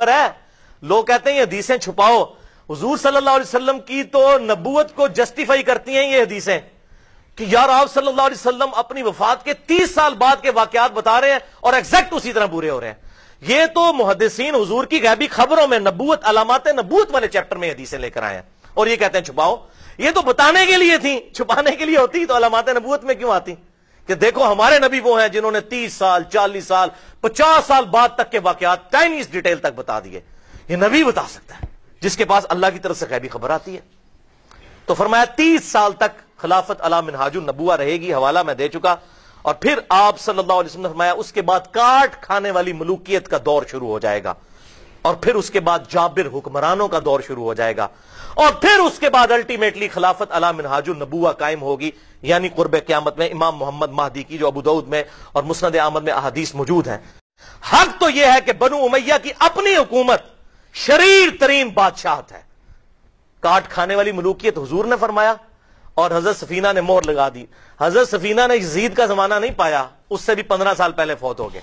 बराबर है लोग कहते हैं ये हदीसें छुपाओ हजूर सल्लल्लाहु की तो नबूत को जस्टिफाई करती है ये हदीसें कि यार आप सल्लल्लाहु अलैहि वसल्लम अपनी वफात के तीस साल बाद के वाकयात बता रहे हैं और एग्जैक्ट उसी तरह पूरे हो रहे हैं ये तो मुहदसिन हजूर की गैबी खबरों में नबूत अलामत नबूत वाले चैप्टर में हदीसें लेकर आए हैं और ये कहते हैं छुपाओ ये तो बताने के लिए थी छुपाने के लिए होती तो अलामत नबूत में क्यों आती कि देखो हमारे नबी वो हैं जिन्होंने तीस साल चालीस साल पचास साल बाद तक के वाकत टाइनीस डिटेल तक बता दिए ये नबी बता सकता है जिसके पास अल्लाह की तरफ से गैबी खबर आती है तो फरमाया तीस साल तक खिलाफत अला मिनहाजुल नबुआ रहेगी हवाला मैं दे चुका और फिर आप सल्लल्लाहु ने फरमाया उसके बाद काट खाने वाली मलूकियत का दौर शुरू हो जाएगा और फिर उसके बाद जाबिर हुक्मरानों का दौर शुरू हो जाएगा और फिर उसके बाद अल्टीमेटली खिलाफत अला मिनहाजुल नबूआ कायम होगी यानी कुर्ब क्यामत में इमाम मोहम्मद महदी की जो अबूदऊद में और मुस्ंद आमद में अहादीस मौजूद है हक तो यह है कि बनु उमैया की अपनी हुकूमत शरीर तरीन बादशाहत है काट खाने वाली मलूकियत हजूर ने फरमाया और हजरत सफीना ने मोर लगा दी हजरत सफीना ने जीद का जमाना नहीं पाया उससे भी पंद्रह साल पहले फौत हो गए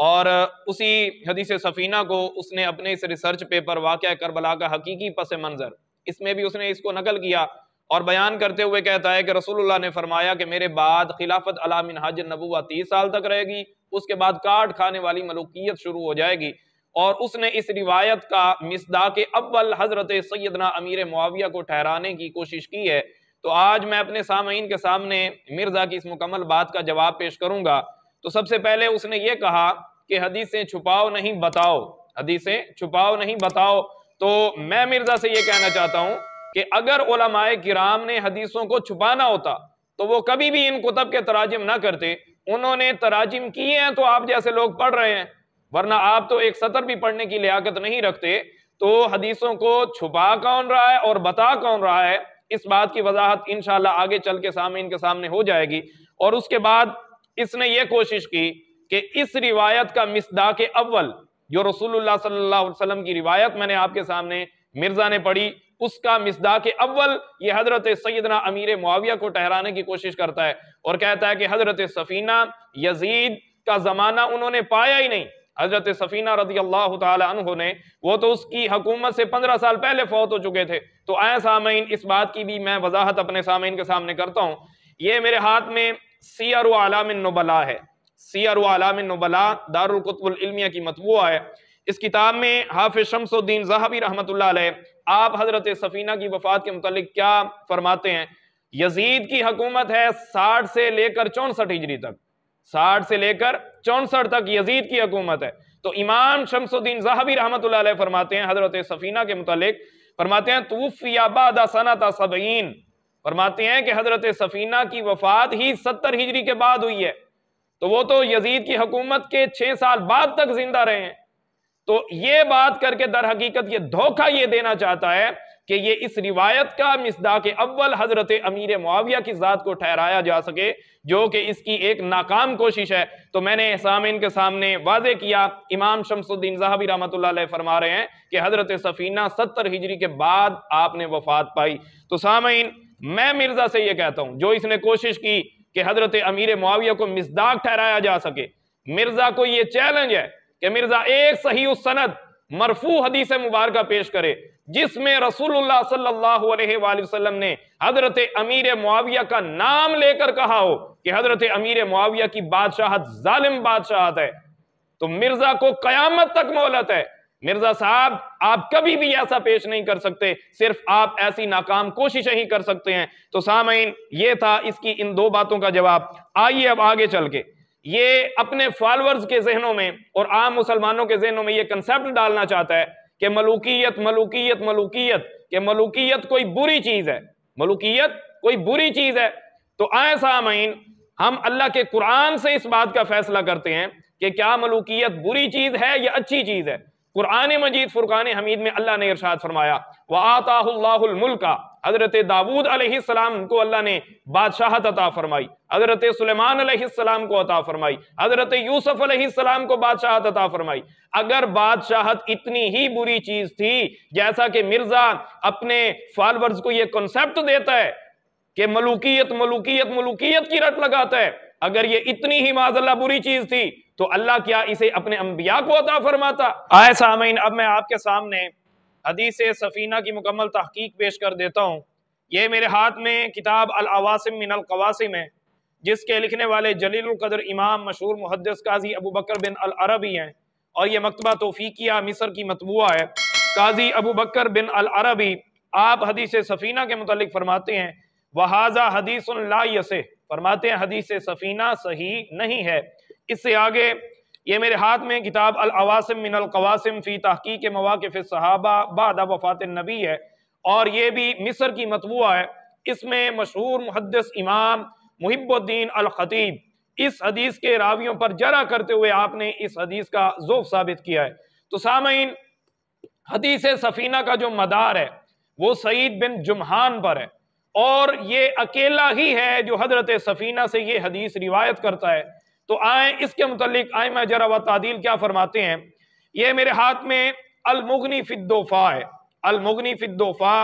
और उसी हदीस सफ़ीना को उसने अपने इस रिसर्च पेपर वाक़ करबला का हकीकी पस मंज़र इसमें भी उसने इसको नकल किया और बयान करते हुए कहता है कि रसूलुल्लाह ने फरमाया कि मेरे बाद खिलाफत अला मिनहाज नबूवा तीस साल तक रहेगी उसके बाद काट खाने वाली मलुकियत शुरू हो जाएगी और उसने इस रिवायत का मिसदा के अव्वल हज़रत सैदना अमीर मुआविया को ठहराने की कोशिश की है तो आज मैं अपने सामीन के सामने मिर्ज़ा की इस मुकम्मल बात का जवाब पेश करूँगा तो सबसे पहले उसने ये कहा कि हदीसें छुपाओ नहीं बताओ हदीसें छुपाओ नहीं बताओ तो मैं मिर्जा से यह कहना चाहता हूं कि अगर ओलमाए किराम ने हदीसों को छुपाना होता तो वो कभी भी इन कुतब के तराजिम ना करते उन्होंने तराजिम किए हैं तो आप जैसे लोग पढ़ रहे हैं वरना आप तो एक सतर भी पढ़ने की लियाकत नहीं रखते तो हदीसों को छुपा कौन रहा है और बता कौन रहा है इस बात की वजाहत इनशाला आगे चल के सामने इनके सामने हो जाएगी और उसके बाद इसने ये कोशिश की कि इस रिवायत का मिसदा के अव्वल जो रसूलुल्लाह सल्लल्लाहु अलैहि वसल्लम की रिवायत मैंने आपके सामने मिर्जा ने पढ़ी उसका मिसदा के अव्वल ये हजरत सैदना अमीर मुआविया को ठहराने की कोशिश करता है और कहता है कि हजरत सफीना यजीद का जमाना उन्होंने पाया ही नहीं हजरत सफीना रजी अल्लाह ने वो तो उसकी हकूमत से पंद्रह साल पहले फौत हो चुके थे तो आए सामीन इस बात की भी मैं वजाहत अपने सामीन के सामने करता हूँ ये मेरे हाथ में सियर आलाम नबला है सीर वालामबला दारकतबुलमिया की मतबूआ है इस किताब में हाफ शमसुद्दीन जहाबी रहमत आप हजरत सफ़ीना की वफात के मुतल क्या फरमाते हैं यजीद की हकूमत है साठ से लेकर चौंसठ हिजरी तक साठ से लेकर चौंसठ तक यजीद की हकूमत है तो इमाम शमसुद्दीन जहाबी रहमत फरमाते हैं हजरत सफ़ीना के मतलब फरमाते हैं तूफियाबादा सनाता सबीन फरमाते हैं कि हजरत सफ़ीना की वफात ही सत्तर हिजरी के बाद हुई है तो वो तो यजीद की हुकूमत के छह साल बाद तक जिंदा रहे हैं तो ये बात करके दर हकीकत ये धोखा ये देना चाहता है कि ये इस रिवायत का मिसदा के अव्वल हजरत अमीर मुआविया की ज़ात को ठहराया जा सके जो कि इसकी एक नाकाम कोशिश है तो मैंने सामिन के सामने वाजे किया इमाम शमसुद्दीन जहाबी रहमत फरमा रहे हैं कि हजरत सफ़ीना सत्तर हिजरी के बाद आपने वफात पाई तो सामिन मैं मिर्ज़ा से ये कहता हूं जो इसने कोशिश की कि हजरत अमीर मुआविया को मिजदाक ठहराया जा सके मिर्जा को यह चैलेंज है कि मिर्जा एक सही उस सनद मरफू हदीस मुबारक पेश करे जिसमें रसूल ने हजरत अमीर मुआविया का नाम लेकर कहा हो कि हजरत अमीर मुआविया की बादशाहत जालिम बादशाहत है तो मिर्जा को कयामत तक मोहलत है मिर्जा साहब आप कभी भी ऐसा पेश नहीं कर सकते सिर्फ आप ऐसी नाकाम कोशिशें ही कर सकते हैं तो सामीन ये था इसकी इन दो बातों का जवाब आइए अब आगे चल के ये अपने फॉलोअर्स के जहनों में और आम मुसलमानों के जहनों में ये कंसेप्ट डालना चाहता है कि मलुकियत मलुकियत मलुकियत के मलुकियत कोई बुरी चीज है मलुकियत कोई बुरी चीज है तो आए सामीन हम अल्लाह के कुरान से इस बात का फैसला करते हैं कि क्या मलुकियत बुरी चीज है या अच्छी चीज है कुरान मजीद फुरकान हमीद में अल्लाह ने इरशाद फरमाया वातामुल्का हजरत दाऊद अलैहिस्सलाम को अल्लाह ने बादशाहत अता फरमाई हजरत सुलेमान अलैहिस्सलाम को अता फरमाई हजरत यूसुफ अलैहिस्सलाम को बादशाहत अता फरमाई अगर बादशाहत इतनी ही बुरी चीज थी जैसा कि मिर्जा अपने फॉलोअर्स को यह कॉन्सेप्ट देता है कि मलूकियत मलूकियत मलूकियत की रट लगाता है अगर ये इतनी ही माजल्ला बुरी चीज थी तो अल्लाह क्या इसे अपने अम्बिया को अता फरमाता आए सामीन अब मैं आपके सामने हदीस सफ़ीना की मुकम्मल तहकीक पेश कर देता हूँ ये मेरे हाथ में किताब अलवासम मिनल कवासिम है जिसके लिखने वाले जलीलकदर इमाम मशहूर मुहदस काजी अबू बकर बिन अल अरबी हैं और ये मकतबा तोफ़ीकिया मिसर की मतबूआ है काजी अबू बकर बिन अल अरबी आप हदीस सफ़ीना के मतलब फरमाते हैं वहाजा हदीस फरमाते हैं हदीस सफ़ीना सही नहीं है इससे आगे ये मेरे हाथ में किताब अल अवासिम मिन अल कवासिम फ़ी तहकी के मवाक़ सहाबा बाद वफ़ात नबी है और ये भी मिस्र की मतबूआ है इसमें मशहूर मुहदस इमाम मुहिबुद्दीन अल खतीब इस हदीस के रावियों पर जरा करते हुए आपने इस हदीस का जोफ साबित किया है तो सामीन हदीस सफ़ीना का जो मदार है वो सईद बिन जुमहान पर है और ये अकेला ही है जो हजरत सफ़ीना से ये हदीस रिवायत करता है तो आए इसके आए मैं जरा व तादील क्या फरमाते हैं ये मेरे हाथ में अलमुगनी फिदोफा है अलमुगनी फिदोफा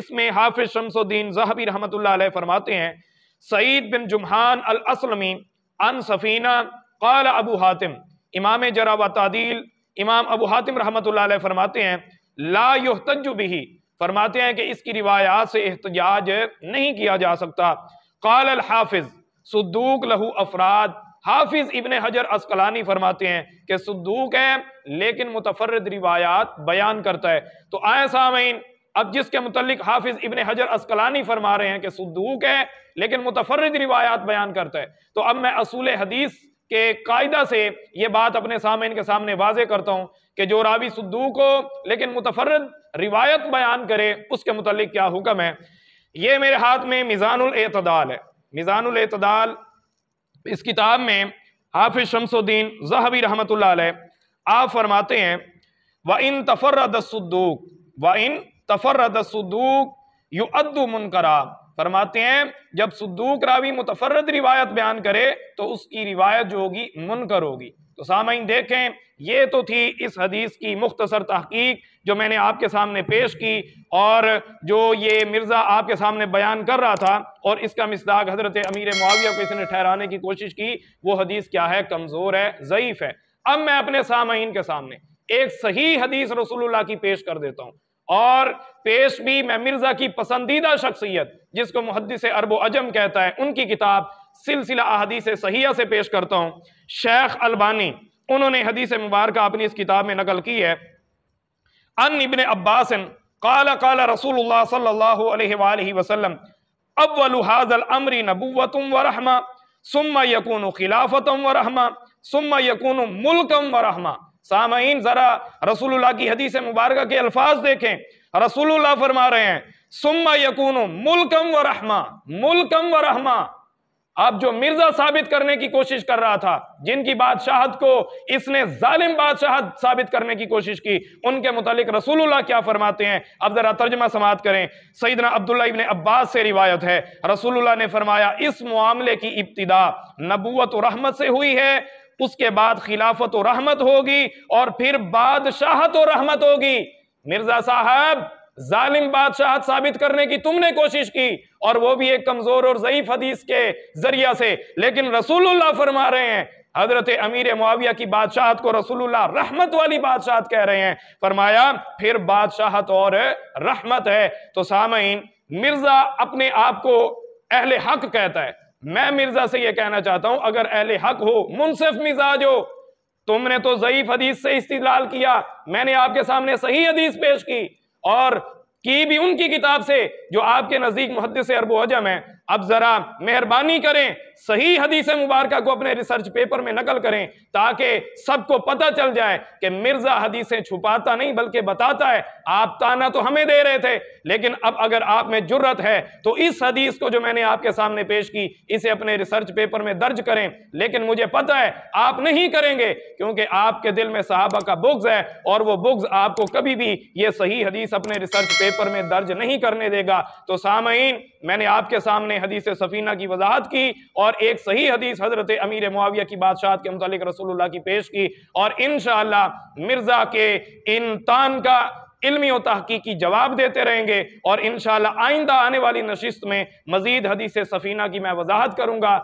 इसमें हाफिज शमसुद्दीन जहबी रहमत फरमाते हैं सईद बिन जुमहान अल असलमी अन सफ़ीना काल अबू हातिम इमाम जरा व तादील इमाम अबू हातिम रहमत फरमाते हैं ला युहतजु बिही फरमाते हैं कि इसकी रिवायात से एहतजाज नहीं किया जा सकता काल अल हाफिज सुदूक लहू अफराद हाफिज इबन हजर असकलानी फरमाते हैं कि सुदूक है लेकिन मुतफरद रिवायात बयान करता है तो आए सामीन अब जिसके मुतलिक हाफिज इबन हजर असकलानी फरमा रहे हैं कि सदूक है लेकिन मुतफरद रिवायात बयान करता है तो अब मैं असूल हदीस के कायदा से ये बात अपने सामीन के सामने वाजे करता हूँ कि जो रावी सुदूक हो लेकिन मुतफरद रिवायत बयान करे उसके मुतलिक क्या हुक्म है ये मेरे हाथ में मिज़ानुल एतदाल है मिज़ानुल एतदाल इस किताब में हाफिज शमसुद्दीन जहबी रहमत आप फरमाते हैं व इन तफरदसूक व इन तफरदसूक युद्दु मुनकरा फरमाते हैं जब सुद्दूक रावी मुतफरद रिवायत बयान करे तो उसकी रिवायत जो होगी मुनकर होगी तो सामीन देखें ये तो थी इस हदीस की मुख्तसर तहकीक जो मैंने आपके सामने पेश की और जो ये मिर्ज़ा आपके सामने बयान कर रहा था और इसका मिसदाक हज़रत अमीर मुआविया को इसने ठहराने की कोशिश की वो हदीस क्या है कमज़ोर है ज़यीफ़ है अब मैं अपने सामीन के सामने एक सही हदीस रसूलुल्लाह की पेश कर देता हूँ और पेश भी मैं मिर्ज़ा की पसंदीदा शख्सियत जिसको मुहदस अरब अजम कहता है उनकी किताब सिलसिला अहदीस सहिया से पेश करता हूँ शेख अलबानी उन्होंने हदीस मुबारक अपनी इस किताब में नकल की है अन इबन अब्बास काला काला रसूल सल्लाम अलैहि अव्वल हाजल अमरी नबूतम व रहमा सुम्मा यकून खिलाफतम व रहमा सुम्मा यकून मुल्कम व रहमा सामीन ज़रा रसूल की हदीस मुबारक के अल्फाज देखें रसूल फरमा रहे हैं सुम्मा यकून मुल्कम व रहमा मुल्कम व रहमा अब जो मिर्जा साबित करने की कोशिश कर रहा था जिनकी बादशाहत को इसने जालिम बादशाहत साबित करने की कोशिश की उनके मुतालिक रसूलुल्लाह क्या फरमाते हैं अब जरा तर्जमा समात करें सईदना अब्दुल्ला इबन अब्बास से रिवायत है रसूलुल्लाह ने फरमाया इस मामले की इब्तदा नबूत रहमत से हुई है उसके बाद खिलाफत रहमत होगी और फिर बादशाहत रहमत होगी मिर्जा साहब जालिम बादशाह साबित करने की तुमने कोशिश की और वो भी एक कमजोर और जयीफ हदीस के जरिया से लेकिन रसूलुल्लाह फरमा रहे हैं हजरत अमीर मुआविया की बादशाहत को रसूलुल्लाह रहमत वाली बादशाहत कह रहे हैं फरमाया फिर बादशाहत और रहमत है तो सामीन मिर्जा अपने आप को अहले हक कहता है मैं मिर्जा से यह कहना चाहता हूं अगर अहले हक हो मुनसिफ मिजाज हो तुमने तो जयीफ हदीस से इस्तेलाल किया मैंने आपके सामने सही हदीस पेश की और की भी उनकी किताब से जो आपके नजदीक मुहदस अरबो अजम है अब जरा मेहरबानी करें सही हदीस मुबारक को अपने रिसर्च पेपर में नकल करें ताकि सबको पता चल जाए कि मिर्जा हदीसें छुपाता नहीं बल्कि बताता है आप ताना तो हमें दे रहे थे लेकिन अब अगर आप में जुर्रत है तो इस हदीस को जो मैंने आपके सामने पेश की इसे अपने रिसर्च पेपर में दर्ज करें लेकिन मुझे पता है आप नहीं करेंगे क्योंकि आपके दिल में साहबा का बुग्ज है और वो बुग्ज आपको कभी भी ये सही हदीस अपने रिसर्च पेपर में दर्ज नहीं करने देगा तो सामीन मैंने आपके सामने ने हदीस सफ़ीना की वजाहत की और एक सही हदीस हजरत अमीर मुआविया की बादशाह के मुतालिक रसूलुल्लाह की पेश की और इन मिर्ज़ा के इम्तान का इल्मी और तहकीकी जवाब देते रहेंगे और इन आइंदा आने वाली नशिस्त में मजीद हदीस सफ़ीना की मैं वजाहत करूँगा